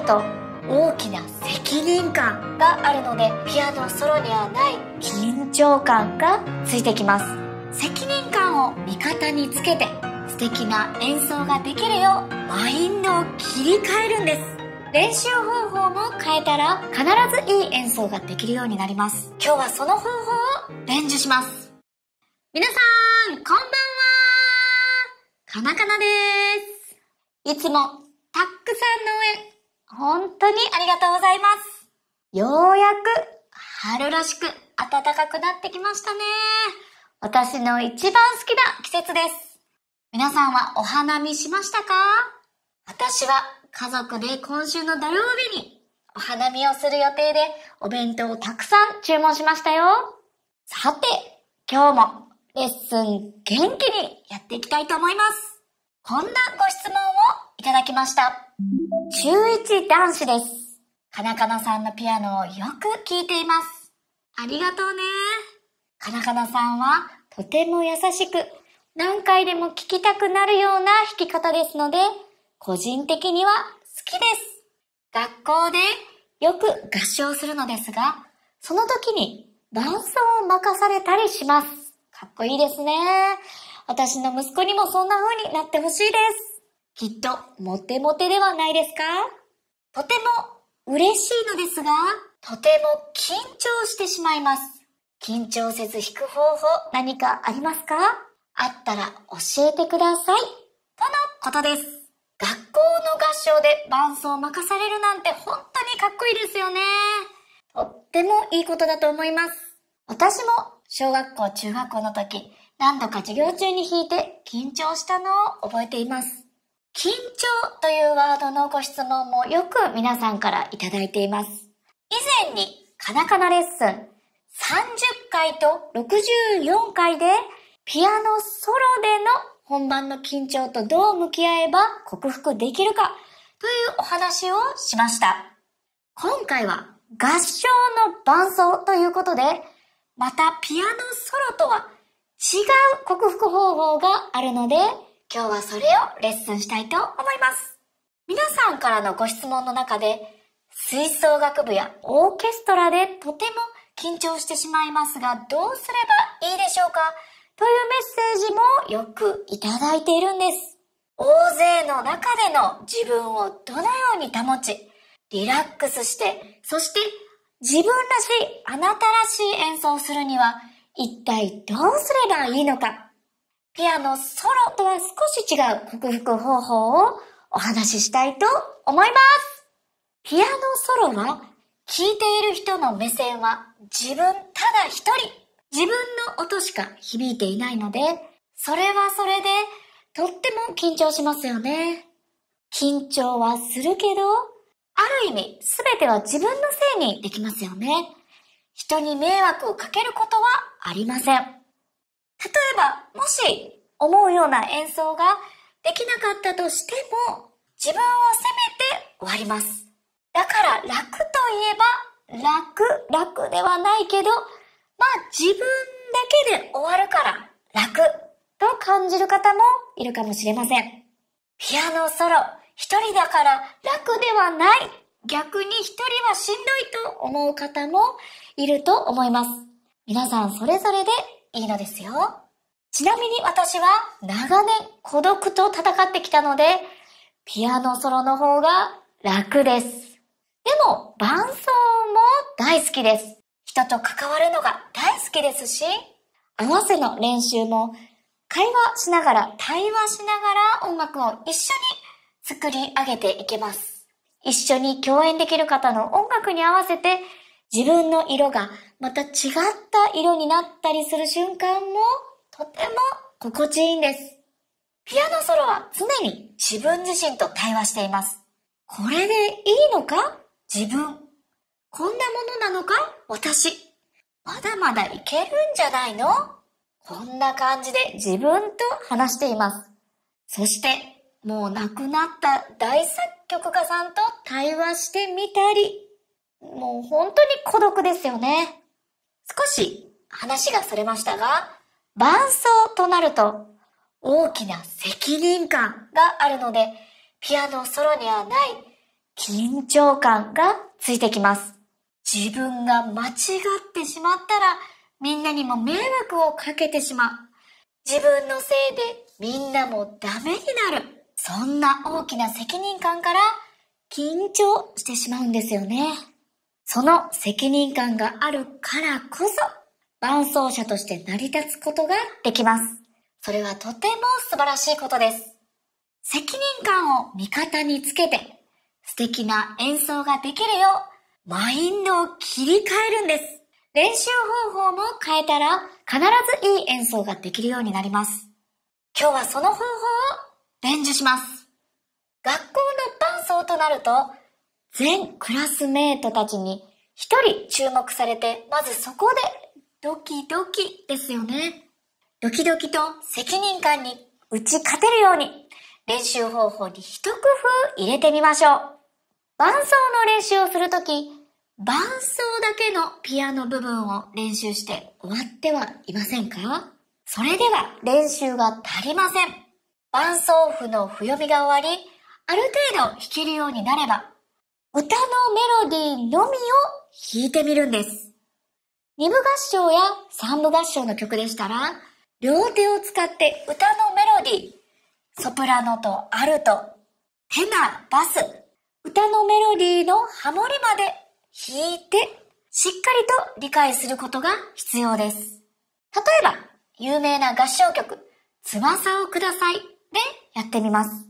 ると大きな責任感があるのでピアノソロにはない緊張感がついてきます責任感を味方につけて素敵な演奏ができるようマインドを切り替えるんです練習方法も変えたら必ずいい演奏ができるようになります今日はその方法を伝授します皆さんこんばんはかなかなですいつもたくさんの応援本当にありがとうございます。ようやく春らしく暖かくなってきましたね。私の一番好きな季節です。皆さんはお花見しましたか私は家族で今週の土曜日にお花見をする予定でお弁当をたくさん注文しましたよ。さて、今日もレッスン元気にやっていきたいと思います。こんなご質問をいただきました。中一男子です。カナカナさんのピアノをよく聴いています。ありがとうね。カナカナさんはとても優しく、何回でも聴きたくなるような弾き方ですので、個人的には好きです。学校でよく合唱するのですが、その時に伴奏を任されたりします。かっこいいですね。私の息子にもそんな風になってほしいです。きっとモテモテではないですかとても嬉しいのですが、とても緊張してしまいます。緊張せず引く方法何かありますかあったら教えてください。とのことです。学校の合唱で伴奏を任されるなんて本当にかっこいいですよね。とってもいいことだと思います。私も小学校、中学校の時、何度か授業中に弾いて緊張したのを覚えています。緊張というワードのご質問もよく皆さんからいただいています。以前にカナカナレッスン30回と64回でピアノソロでの本番の緊張とどう向き合えば克服できるかというお話をしました。今回は合唱の伴奏ということで、またピアノソロとは違う克服方法があるので、今日はそれをレッスンしたいと思います。皆さんからのご質問の中で、吹奏楽部やオーケストラでとても緊張してしまいますが、どうすればいいでしょうかというメッセージもよくいただいているんです。大勢の中での自分をどのように保ち、リラックスして、そして自分らしい、あなたらしい演奏をするには、一体どうすればいいのかペアのソロとは少し違う克服方法をお話ししたいと思います。ピアノソロは聴いている人の目線は自分ただ一人。自分の音しか響いていないので、それはそれでとっても緊張しますよね。緊張はするけど、ある意味全ては自分のせいにできますよね。人に迷惑をかけることはありません。例えば、もし思うような演奏ができなかったとしても、自分を責めて終わります。だから楽といえば、楽、楽ではないけど、まあ自分だけで終わるから楽と感じる方もいるかもしれません。ピアノソロ、一人だから楽ではない。逆に一人はしんどいと思う方もいると思います。皆さんそれぞれでいいのですよ。ちなみに私は長年孤独と戦ってきたので、ピアノソロの方が楽です。でも伴奏も大好きです。人と関わるのが大好きですし、合わせの練習も会話しながら、対話しながら音楽を一緒に作り上げていけます。一緒に共演できる方の音楽に合わせて自分の色がまた違った色になったりする瞬間もとても心地いいんです。ピアノソロは常に自分自身と対話しています。これでいいのか自分。こんなものなのか私。まだまだいけるんじゃないのこんな感じで自分と話しています。そして、もう亡くなった大作曲家さんと対話してみたり、もう本当に孤独ですよね。少し話がそれましたが、伴奏となると大きな責任感があるので、ピアノソロにはない緊張感がついてきます。自分が間違ってしまったら、みんなにも迷惑をかけてしまう。自分のせいでみんなもダメになる。そんな大きな責任感から緊張してしまうんですよね。その責任感があるからこそ、伴奏者として成り立つことができます。それはとても素晴らしいことです。責任感を味方につけて、素敵な演奏ができるよう、マインドを切り替えるんです。練習方法も変えたら、必ずいい演奏ができるようになります。今日はその方法を伝授します。学校の伴奏となると、全クラスメートたちに一人注目されて、まずそこでドキドキですよね。ドキドキと責任感に打ち勝てるように、練習方法に一工夫入れてみましょう。伴奏の練習をするとき、伴奏だけのピアノ部分を練習して終わってはいませんかそれでは練習が足りません。伴奏譜の譜読みが終わり、ある程度弾けるようになれば、歌のメロディーのみを弾いてみるんです。二部合唱や三部合唱の曲でしたら、両手を使って歌のメロディー、ソプラノとアルト、テナバス、歌のメロディーのハモリまで弾いて、しっかりと理解することが必要です。例えば、有名な合唱曲、翼をくださいでやってみます。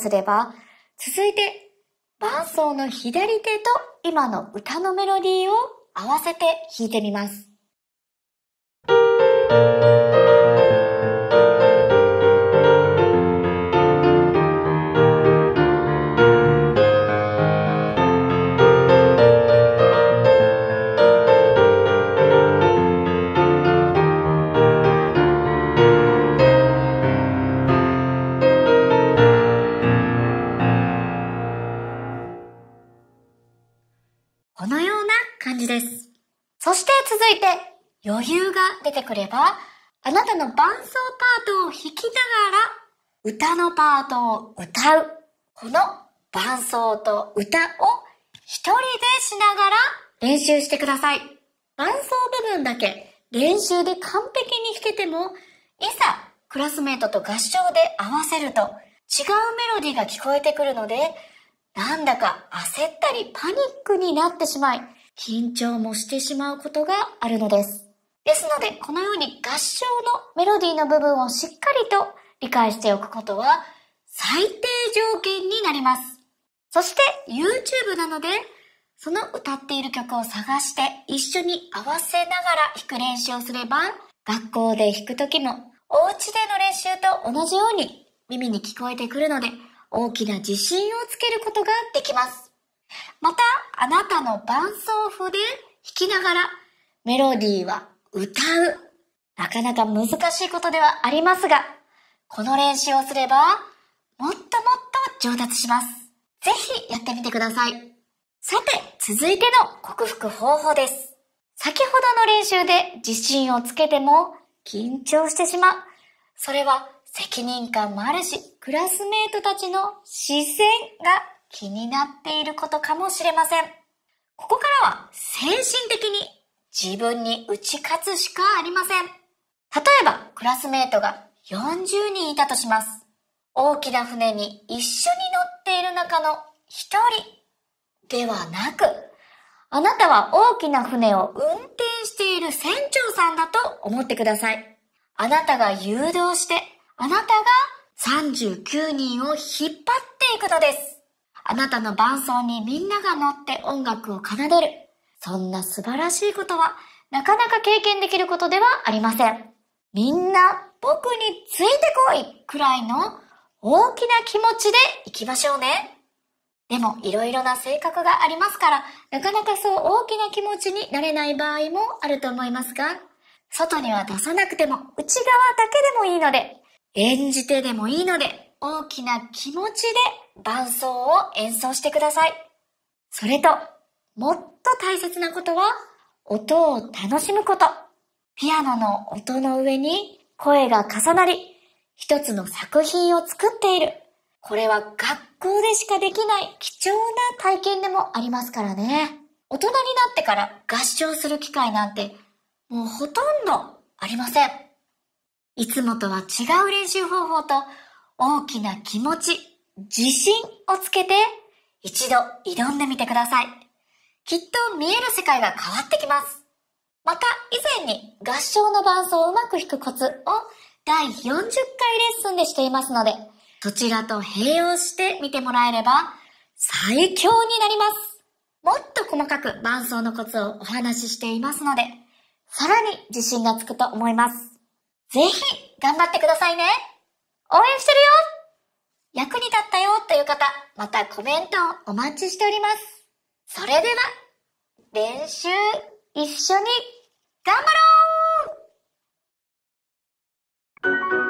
すれば、続いて、伴奏の左手と今の歌のメロディーを合わせて弾いてみます。いて余裕が出てくれば、あなたの伴奏パートを弾きながら、歌のパートを歌う。この伴奏と歌を一人でしながら練習してください。伴奏部分だけ練習で完璧に弾けても、いざクラスメートと合唱で合わせると違うメロディーが聞こえてくるので、なんだか焦ったりパニックになってしまい、緊張もしてしまうことがあるのです。ですので、このように合唱のメロディーの部分をしっかりと理解しておくことは最低条件になります。そして YouTube なので、その歌っている曲を探して一緒に合わせながら弾く練習をすれば、学校で弾く時のお家での練習と同じように耳に聞こえてくるので、大きな自信をつけることができます。また、あなたの伴奏譜で弾きながらメロディーは歌う。なかなか難しいことではありますが、この練習をすれば、もっともっと上達します。ぜひやってみてください。さて、続いての克服方法です。先ほどの練習で自信をつけても緊張してしまう。それは責任感もあるし、クラスメートたちの視線が気になっていることかもしれません。ここからは精神的に自分に打ち勝つしかありません。例えば、クラスメートが40人いたとします。大きな船に一緒に乗っている中の一人ではなく、あなたは大きな船を運転している船長さんだと思ってください。あなたが誘導して、あなたが39人を引っ張っていくのです。あなたの伴奏にみんなが乗って音楽を奏でる。そんな素晴らしいことは、なかなか経験できることではありません。みんな僕についてこいくらいの大きな気持ちで行きましょうね。でもいろいろな性格がありますから、なかなかそう大きな気持ちになれない場合もあると思いますが、外には出さなくても内側だけでもいいので、演じてでもいいので、大きな気持ちで伴奏を演奏してください。それと、もっと大切なことは、音を楽しむこと。ピアノの音の上に声が重なり、一つの作品を作っている。これは学校でしかできない貴重な体験でもありますからね。大人になってから合唱する機会なんて、もうほとんどありません。いつもとは違う練習方法と大きな気持ち、自信をつけて、一度挑んでみてください。きっと見える世界が変わってきます。また以前に合唱の伴奏をうまく弾くコツを第40回レッスンでしていますので、そちらと併用してみてもらえれば最強になります。もっと細かく伴奏のコツをお話ししていますので、さらに自信がつくと思います。ぜひ頑張ってくださいね。応援してるよ役に立ったよという方、またコメントをお待ちしております。それでは、練習一緒に頑張ろう